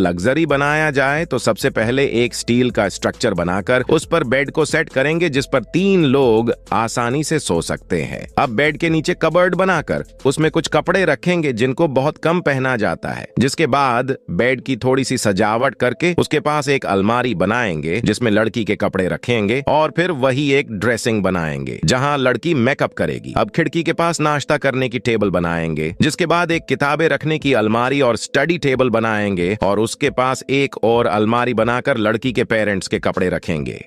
luxury बनाया जाए तो सबसे पहले एक स्टील का स्ट्रक्चर बनाकर उस पर बेड को सेट करेंगे जिस पर तीन लोग आसानी से सो सकते हैं अब बेड के नीचे कबर्ड बनाकर उसमें कुछ कपड़े रखेंगे जिनको बहुत कम पहना जाता है जिसके बाद बेड की थोड़ी सी सजावट करके उसके पास एक अलमारी बनाएंगे जिसमें लड़की के कपड़े रखेंगे और फिर वही एक ड्रेसिंग बनाएंगे जहाँ लड़की मेकअप करेगी अब खिड़की के पास नाश्ता करने की टेबल बनाएंगे जिसके बाद एक किताबें रखने की अलमारी और स्टडी टेबल बनाएंगे और उस उसके पास एक और अलमारी बनाकर लड़की के पेरेंट्स के कपड़े रखेंगे